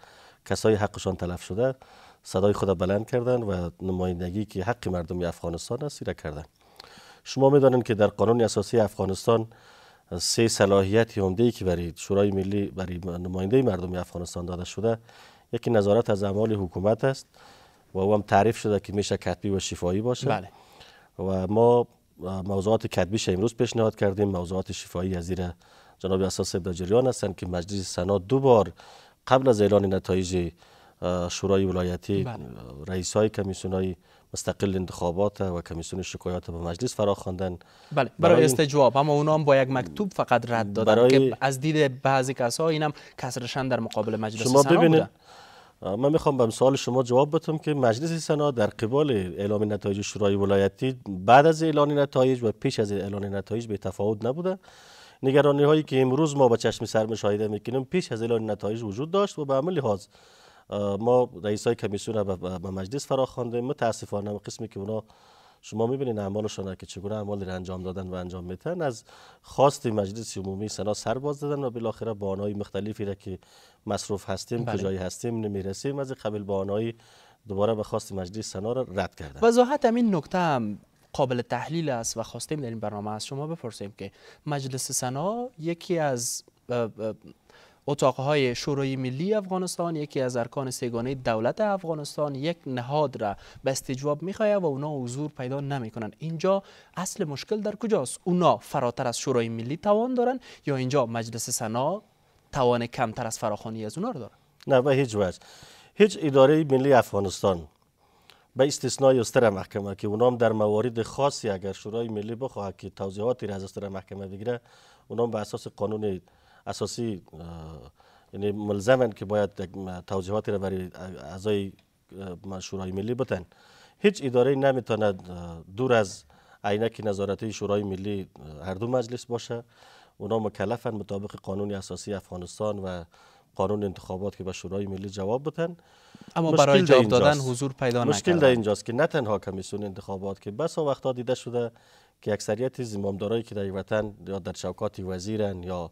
کسای حقشان تلف شده صدای خود بلند کردن و نمایندگی که حق مردم افغانستان است را کردن شما میدانید که در قانون اساسی افغانستان سه صلاحیت عمده که برای شورای ملی برای نماینده مردم افغانستان داده شده یکی نظارت از اعمال حکومت است و او هم تعریف شده که میشه کتبی و شفایی باشه بله. و ما موضوعات کتبیش امروز پیشنهاد کردیم موضوعات شفایی از زیر جناب اساس در جریان هستند که مجلس سنا دو بار قبل از اعلان نتایج شورای ولایتی بله. رئیس های کمیسون های مستقل انتخابات و کمیسیون شکایات به مجلس فرا بله برای استجواب اما اونا هم با یک مکتوب فقط رد دادن برای که از دید بعضی کسا اینم کسرشن در مقابل مجلس شما ببینید من میخوام به سوال شما جواب بدم که مجلس سنا در قبال اعلام نتایج شورای ولایتی بعد از اعلان نتایج و پیش از اعلان نتایج به تفاوت نبوده نگرانی هایی که امروز ما با چشم سر مشاهده میکنیم پیش از اعلان نتایج وجود داشت و به عمل لحاظ ما رئیس های کمیسیون به مجلس فراخوانده متاسفانه قسمی که اونا شما میبینید اعمالشان که چگونه اعمالی را انجام دادن و انجام میتن از خواست مجلس عمومی سنا سر باز دادن و بالاخره آنهای مختلفی را که مصروف هستیم بله. کجایی هستیم نمیرسیم از قبل بانهای دوباره به خواست مجلس سنا را رد کردن وضاحت این نکته هم قابل تحلیل است و خواستیم در این برنامه از شما بپرسیم که مجلس سنا یکی از های شورای ملی افغانستان یکی از ارکان سگانه دولت افغانستان یک نهاد را به استجواب میخواهد و اونا حضور پیدا نمیکنن اینجا اصل مشکل در کجاست اونا فراتر از شورای ملی توان دارند یا اینجا مجلس سنا توان کمتر از فراخانی از اونا رو دارن نه به هیچ وجه هیچ اداره ملی افغانستان به استثنای استر محکمه که اونام در موارد خاصی اگر شورای ملی بخواهد که توضیحاتی را از استر محکمه بگیره به اساس قانون اساسی یعنی ملزمند که باید توضیحاتی را برای اعضای شورای ملی بتن هیچ اداره نمیتواند دور از عینک نظارتی شورای ملی هر دو مجلس باشه اونا مکلفن مطابق قانون اساسی افغانستان و قانون انتخابات که به شورای ملی جواب بتن اما برای جواب دادن حضور پیدا مشکل در اینجاست که نه تنها کمیسیون انتخابات که بسا وقتا دیده شده که اکثریت زمامدارایی که در وطن یا در شوکات وزیرن یا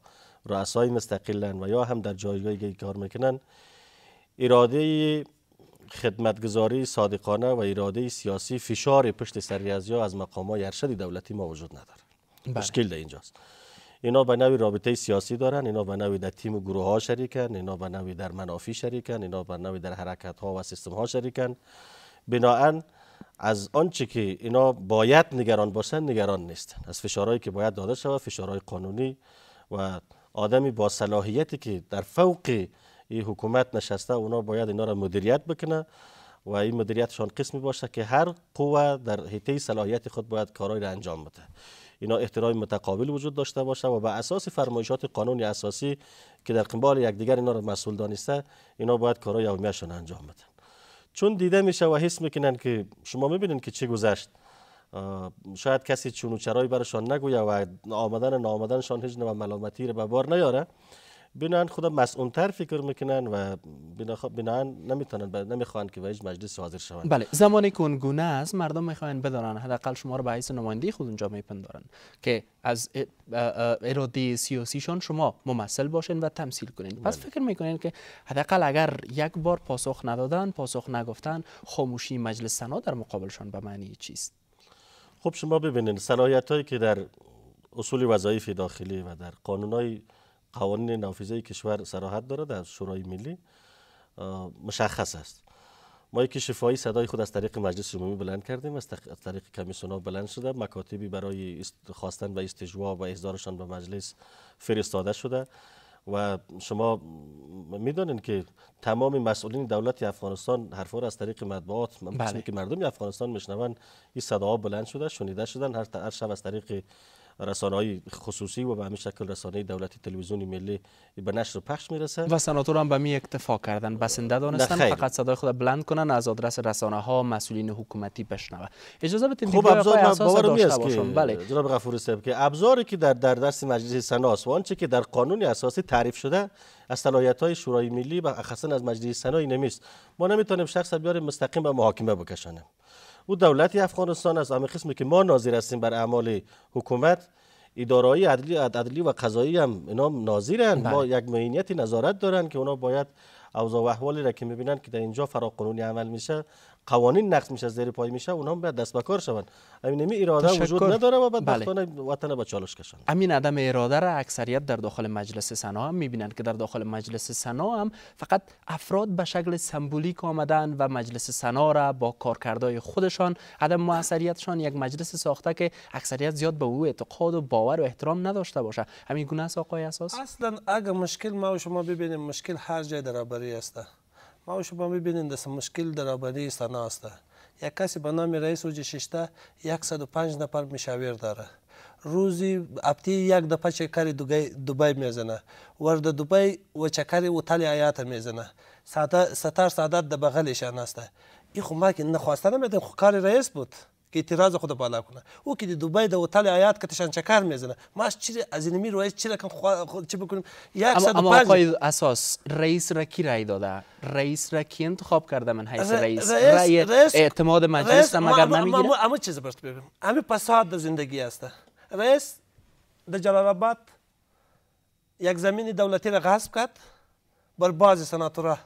رؤسای مستقلن و یا هم در جایگاهی که کار میکنن اراده خدمتگذاری صادقانه و اراده سیاسی فشار پشت سریازی از مقام های ارشد دولتی ما وجود نداره بله. مشکل ده اینجاست اینا به نوی رابطه سیاسی دارن اینا به نوی در تیم و گروه ها شریکن اینا به نوی در منافی شریکن اینا به نوی در حرکت ها و سیستم ها شریکن بناهن از آنچه که اینا باید نگران باشن نگران نیستن از فشارهایی که باید داده شود فشارهای قانونی و آدمی با صلاحیتی که در فوق این حکومت نشسته اونا باید اینا را مدیریت بکنه و این مدیریتشان قسمی باشه که هر قوه در حیطه صلاحیت خود باید کارای را انجام بده اینا احترام متقابل وجود داشته باشه و به اساس فرمایشات قانون اساسی که در قبال یکدیگر اینا را مسئول دانسته اینا باید کارهای را انجام بدن چون دیده میشه و حس میکنن که شما میبینین که چه گذشت شاید کسی چون و چرایی برشان نگویه و آمدن نامدنشان هیچ و ملامتی رو به بار نیاره بینن خدا مسئولتر فکر میکنن و بینن خب- نمیتونن نمیخوان که به هیچ مجلس حاضر شوند بله زمانی که گونه است مردم میخوان بدانن حداقل شما رو به حیث نماینده خود اونجا میپندارن که از سیاسی شان شما ممثل باشین و تمثیل کنین پس بله. فکر میکنین که حداقل اگر یک بار پاسخ ندادن پاسخ نگفتن خاموشی مجلس سنا در مقابلشان به معنی چیست خب شما ببینید صلاحیت هایی که در اصول وظایف داخلی و در قانون های قوانین نافذه کشور سراحت دارد در شورای ملی مشخص است ما یک شفایی صدای خود از طریق مجلس عمومی بلند کردیم از طریق کمیسیون بلند شده مکاتبی برای خواستن و استجواب و احضارشان به مجلس فرستاده شده و شما میدانید که تمام مسئولین دولت افغانستان حرفا را از طریق مطبوعات بله. که مردم افغانستان میشنون این صداها بلند شده شنیده شدن هر هر شب از طریق رسانه های خصوصی و به همین شکل رسانه دولتی تلویزیونی ملی به نشر و پخش میرسه و سناتور هم به می اکتفا کردن بسنده دانستن فقط صدای خود بلند کنن از آدرس رسانه ها مسئولین حکومتی بشنوه اجازه بدین خب ابزار من باور که بله. جناب غفور صاحب که ابزاری که در در دست مجلس سنا است و آنچه که در قانون اساسی تعریف شده از صلاحیت های شورای ملی و خاصا از مجلس سنا نمیست ما نمیتونیم شخص بیاریم مستقیم به محاکمه بکشانیم او دولتی افغانستان است اما قسمی که ما ناظر هستیم بر اعمال حکومت ادارای عدلی, و قضایی هم اینا ناظرن ما بله. یک معینیت نظارت دارن که اونا باید اوضاع و احوالی را که میبینند که در اینجا فراقانونی قانونی عمل میشه قوانین نقض میشه زیر پای میشه اونها باید دست به کار شوند همین اراده وجود نداره و بعد بله. وطن به چالش کشند همین عدم اراده را اکثریت در داخل مجلس سنا هم میبینند که در داخل مجلس سنا هم فقط افراد به شکل سمبولیک آمدن و مجلس سنا را با کارکردهای خودشان عدم موثریتشان یک مجلس ساخته که اکثریت زیاد به او اعتقاد و باور و احترام نداشته باشه همین گونه است آقای اساس اصلا اگر مشکل ما و شما ببینیم مشکل هر جای در arasında. Małżonkami biedniejsze muszkil darabani sanasta. یک کسی به نام رئیس وجششته 105 نفر مشاور داره روزی اپتی یک دفعه چکر دوبای میزنه ورد دوبای و چکر اوتل آیات میزنه ستار سعادت د بغلش نسته این خو ما که نخواسته نمیدیم خو کار رئیس بود که اعتراض خود بالا کنه او که دوبای دو تل آیات کتشان چکار میزنه ماش چی از اینمی رئیس چی رقم خود چی بکنیم یک صد اما آقای اساس رئیس را کی رای داده رئیس را کی انتخاب کرده من حیث رئیس رئیس اعتماد مجلس هم اگر نمیگیره اما چیز برات بگم اما پساد زندگی است رئیس د جلال آباد یک زمین دولتی را غصب کرد بر بعض سناتورا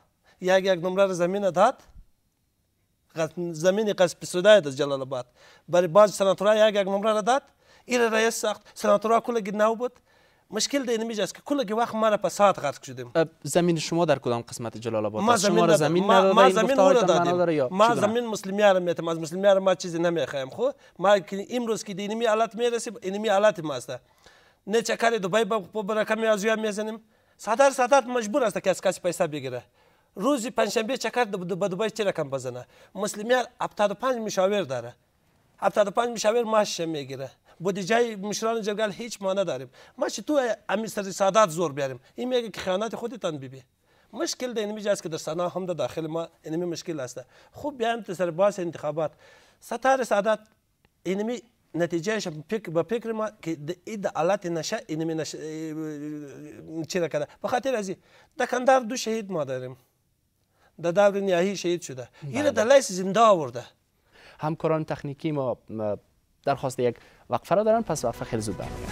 یک یک نمره زمین داد زمین قصب سودایت از جلال آباد برای باز سناتورا یک یک نمره را داد ایره رئیس ساخت سناتورا کلگی نو بود مشکل در اینجا است که کلگی وقت ما را به ساعت غرق شدیم زمین شما در کدام قسمت جلال آباد ما زمین را زمین ما, ما زمین را دادیم ما زمین مسلمی را میتم از مسلمی را ما چیزی نمیخوایم خو ما امروز که دینمی آلات میرسیم اینمی آلات ما است نه چکار دبی با برکمی از میزنیم صدر صدر مجبور است که از کسی پیسه بگیره روز پنجشنبه چکر به دوبای چه رقم بزنه مسلمیان پنج مشاور داره پنج مشاور معاش میگیره بودجه مشران جرگل هیچ ما نداریم ما چه تو امیر سر زور بیاریم این میگه که خیانت خودتان بیبی مشکل د اینمی است که در سنا هم داخل ما اینمی مشکل است خوب بیایم تو سر باس انتخابات ستار سعادت اینمی نتیجهش با به فکر ما که د اید نشه اینمی نشه چی را به خاطر دو شهید ما داریم در دور نهایی شهید شده این در لیس زنده آورده همکاران تکنیکی ما درخواست یک وقفه را دارن پس وقفه خیلی زود برمیگردیم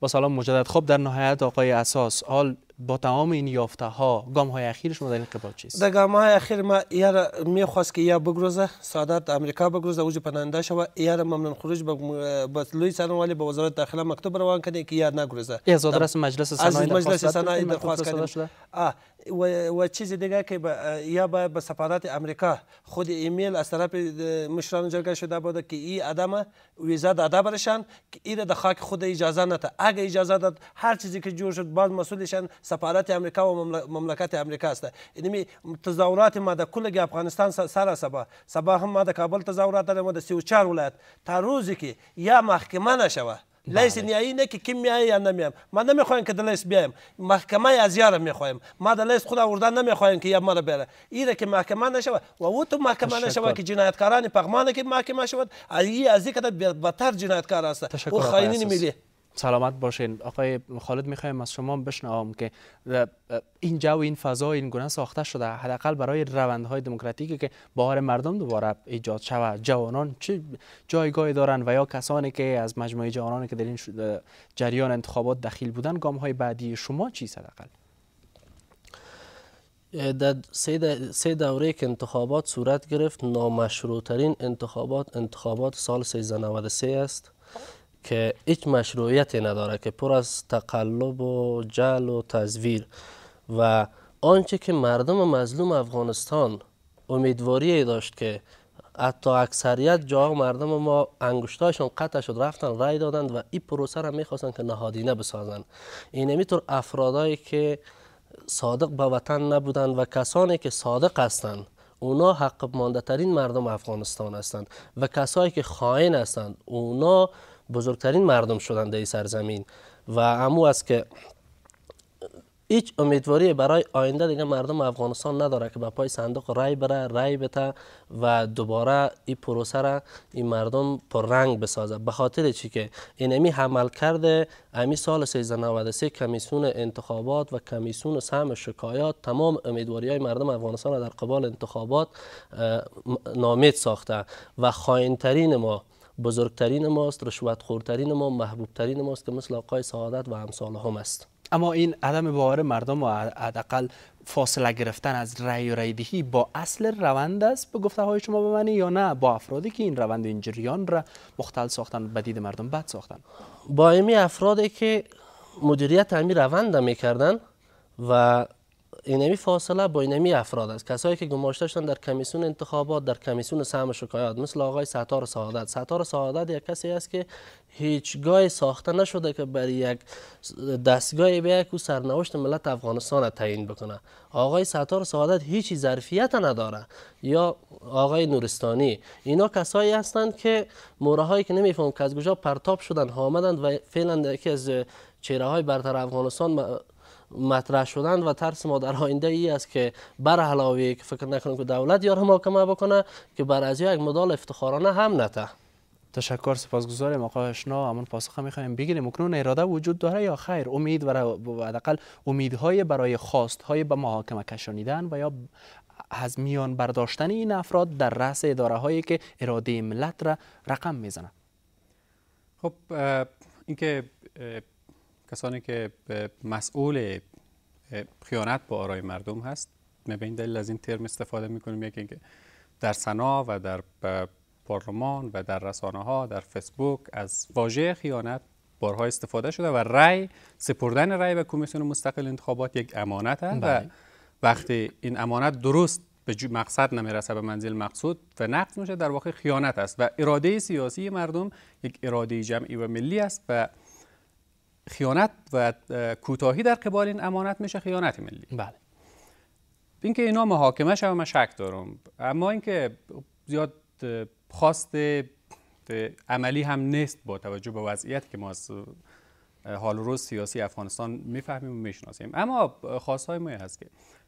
با سلام مجدد خب در نهایت آقای اساس حال با تمام این یافته ها گام های اخیر شما در این قبال چیست در گام های اخیر ما یار میخواست که یا بگروزه سعادت امریکا بگروزه اوج پننده شوه یار ممنون خروج با لوی سنوالی به وزارت داخله مکتوب روان کنه که یا نگروزه از آدرس مجلس صنایع از مجلس درخواست و, و چیز دیگه که با یا باید به سفارت امریکا خود ایمیل از طرف مشران جرگه شده بوده که این عدم ویزا داده برشن که ایره در خاک خود اجازه نده اگه اجازه داد هر چیزی که جور شد باز مسئولشن سفارت امریکا و مملکت امریکا است یعنی تظاهرات ما در کل افغانستان سر سبا سبا هم ما در کابل تظاهرات داریم و در 34 ولایت تا روزی که یا محکمه نشوه لیس نیایی نه که کی میای یا نمیام من نمیخوایم که دلیس بیایم محکمه از یارم میخوایم ما دلیس خود آوردن نمیخوایم که یا مرا بره ایره که محکمه نشود و او تو محکمه نشود که جنایتکاران پغمانه که محکمه شود ای از این کده بدتر جنایتکار است او خاینین ملی سلامت باشین آقای خالد میخوایم از شما بشنوام که این جو این فضا این گونه ساخته شده حداقل برای روندهای دموکراتیک که بهار مردم دوباره ایجاد شود جوانان چه جایگاهی دارند و یا کسانی که از مجموعه جوانانی که در این جریان انتخابات دخیل بودن گام های بعدی شما چی حداقل در سه دوره که انتخابات صورت گرفت نامشروع ترین انتخابات انتخابات سال 1393 است که هیچ مشروعیتی نداره که پر از تقلب و جل و تزویر و آنچه که مردم مظلوم افغانستان امیدواری داشت که حتی اکثریت جا مردم ما انگشتاشون قطع شد رفتن رای دادند و این پروسه را میخواستن که نهادینه بسازند این میطور افرادایی که صادق به وطن نبودند و کسانی که صادق هستند اونا حق مانده ترین مردم افغانستان هستند و کسایی که خائن هستند اونا بزرگترین مردم شدنده سرزمین و امو است که هیچ امیدواری برای آینده دیگه مردم افغانستان نداره که به پای صندوق رای بره رای بته و دوباره این پروسه را این مردم پر رنگ بسازه به خاطر چی که اینمی امی عمل کرده امی سال 1393 کمیسون انتخابات و کمیسون سهم شکایات تمام امیدواری های مردم افغانستان را در قبال انتخابات نامید ساخته و خائنترین ما بزرگترین ماست خورترین ما محبوبترین ماست که مثل آقای سعادت و امثال هم است اما این عدم باور مردم و حداقل فاصله گرفتن از رأی و رأی با اصل روند است به گفته های شما به یا نه با افرادی که این روند این جریان را مختل ساختن و دید مردم بد ساختن با امی افرادی که مدیریت همین روند میکردن و اینمی فاصله با اینمی افراد است کسایی که گماشته شدن در کمیسیون انتخابات در کمیسیون سهم شکایات مثل آقای ستار سعادت ستار سعادت یک کسی است که هیچگاه ساخته نشده که برای یک دستگاه به یک سرنوشت ملت افغانستان تعیین بکنه آقای ستار سعادت هیچی ظرفیت نداره یا آقای نورستانی اینا کسایی هستند که موره هایی که نمیفهم کجا پرتاب شدن آمدند و فعلا یکی از چهره های برتر افغانستان مطرح شدند و ترس ما در آینده ای است که بر علاوه فکر نکنیم که دولت یار محاکمه بکنه که بر از یک مدال افتخارانه هم نته تشکر سپاسگزاریم آقای آشنا همون پاسخ میخوایم بگیریم اکنون اراده وجود داره یا خیر امید و حداقل امیدهای برای خواستهای های به محاکمه کشانیدن و یا از میان برداشتن این افراد در رأس اداره هایی که اراده ملت را رقم میزنند خب اینکه کسانی که مسئول خیانت با آرای مردم هست به این دلیل از این ترم استفاده میکنیم یکی اینکه در سنا و در پارلمان و در رسانه ها در فیسبوک از واژه خیانت بارها استفاده شده و رای سپردن رای به کمیسیون مستقل انتخابات یک امانت است و بله. وقتی این امانت درست به مقصد نمیرسه به منزل مقصود و نقض میشه در واقع خیانت است و اراده سیاسی مردم یک اراده جمعی و ملی است و خیانت و کوتاهی در قبال این امانت میشه خیانت ملی بله اینکه اینا محاکمه شد من شک دارم اما اینکه زیاد خواست عملی هم نیست با توجه به وضعیت که ما از حال و روز سیاسی افغانستان میفهمیم و میشناسیم اما خواستهای ما هست که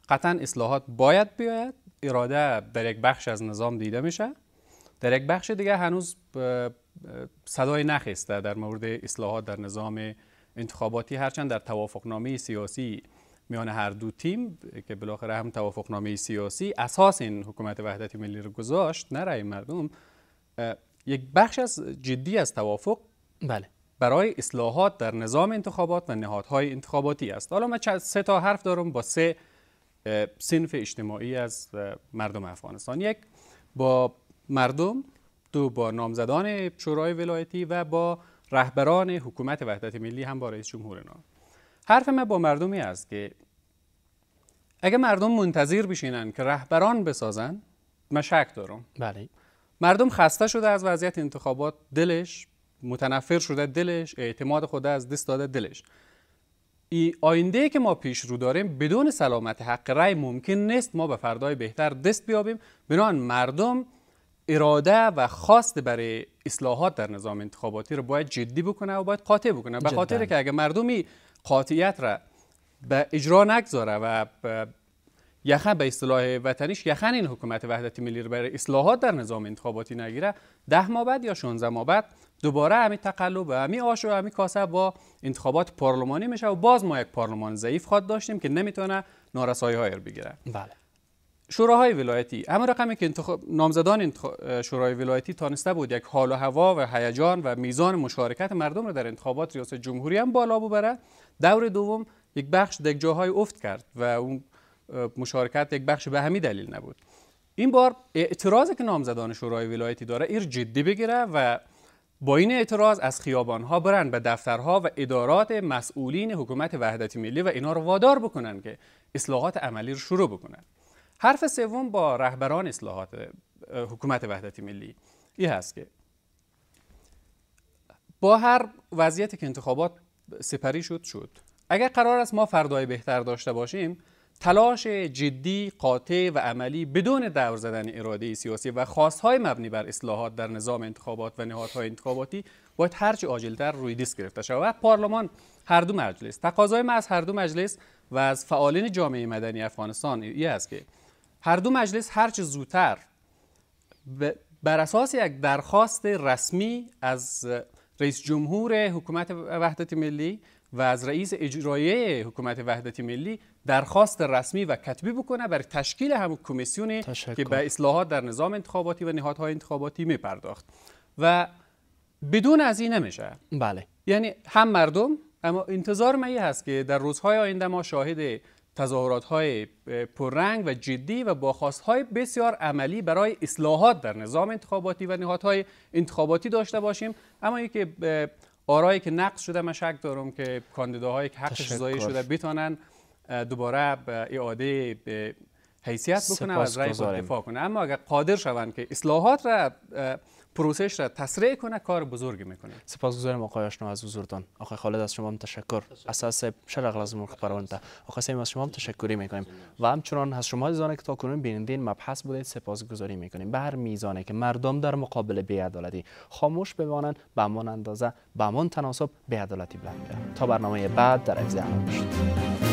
قطعا اصلاحات باید بیاید اراده در یک بخش از نظام دیده میشه در یک بخش دیگه هنوز صدای نخسته در مورد اصلاحات در نظام انتخاباتی هرچند در توافقنامه سیاسی میان هر دو تیم که بالاخره هم توافقنامه سیاسی اساس این حکومت وحدت ملی رو گذاشت نه رأی مردم یک بخش از جدی از توافق بله برای اصلاحات در نظام انتخابات و نهادهای انتخاباتی است حالا من سه تا حرف دارم با سه سنف اجتماعی از مردم افغانستان یک با مردم دو با نامزدان شورای ولایتی و با رهبران حکومت وحدت ملی هم با رئیس جمهور اینا حرف من با مردمی است که اگه مردم منتظر بشینن که رهبران بسازن من شک دارم بله مردم خسته شده از وضعیت انتخابات دلش متنفر شده دلش اعتماد خود از دست داده دلش ای آینده ای که ما پیش رو داریم بدون سلامت حق رای ممکن نیست ما به فردای بهتر دست بیابیم بنابراین مردم اراده و خواست برای اصلاحات در نظام انتخاباتی رو باید جدی بکنه و باید قاطع بکنه به خاطر که اگه مردمی قاطعیت را به اجرا نگذاره و یخن به اصطلاح وطنیش یخن این حکومت وحدت ملی رو برای اصلاحات در نظام انتخاباتی نگیره ده ماه بعد یا 16 ماه بعد دوباره همین تقلب و همین آش و همین کاسه با انتخابات پارلمانی میشه و باز ما یک پارلمان ضعیف خواد داشتیم که نمیتونه نارسایی های رو بگیره بله شوراهای ولایتی همون رقمی که انتخاب نامزدان شورای ولایتی تانسته بود یک حال و هوا و هیجان و میزان مشارکت مردم رو در انتخابات ریاست جمهوری هم بالا ببره دور دوم یک بخش در افت کرد و اون مشارکت یک بخش به همین دلیل نبود این بار اعتراض که نامزدان شورای ولایتی داره ایر جدی بگیره و با این اعتراض از خیابانها برند به دفترها و ادارات مسئولین حکومت وحدت ملی و اینا رو وادار بکنن که اصلاحات عملی رو شروع بکنن حرف سوم با رهبران اصلاحات حکومت وحدتی ملی این هست که با هر وضعیتی که انتخابات سپری شد شد اگر قرار است ما فردای بهتر داشته باشیم تلاش جدی، قاطع و عملی بدون دور زدن اراده سیاسی و خواستهای مبنی بر اصلاحات در نظام انتخابات و نهادهای انتخاباتی باید هرچی آجلتر روی دیسک گرفته شود و پارلمان هر دو مجلس تقاضای ما از هر دو مجلس و از فعالین جامعه مدنی افغانستان این است که هر دو مجلس چه زودتر بر اساس یک درخواست رسمی از رئیس جمهور حکومت وحدت ملی و از رئیس اجرایی حکومت وحدت ملی درخواست رسمی و کتبی بکنه برای تشکیل هم کمیسیونی که به اصلاحات در نظام انتخاباتی و نهادهای انتخاباتی میپرداخت و بدون از این نمیشه بله یعنی هم مردم اما انتظار ما هست که در روزهای آینده ما شاهد تظاهرات های پررنگ و جدی و با خواست های بسیار عملی برای اصلاحات در نظام انتخاباتی و نهادهای انتخاباتی داشته باشیم اما اینکه آرایی که نقص شده من شک دارم که کاندیداهایی که حقش ضایع شده بیتانن دوباره اعاده حیثیت بکنن و از رأی دفاع کنن اما اگر قادر شوند که اصلاحات را پروسش را تسریع کنه کار بزرگی میکنه سپاسگزارم آقای آشنا از حضورتان آقای خالد از شما هم تشکر اساس شرق لازم مرخ آقای سیم از شما هم تشکری میکنیم و همچنان از شما عزیزان که تا کنون بیننده این مبحث بودید سپاسگزاری میکنیم به هر میزانه که مردم در مقابل عدالتی خاموش بمانند به همان اندازه به همان تناسب بیعدالتی بلند تا برنامه بعد در باشید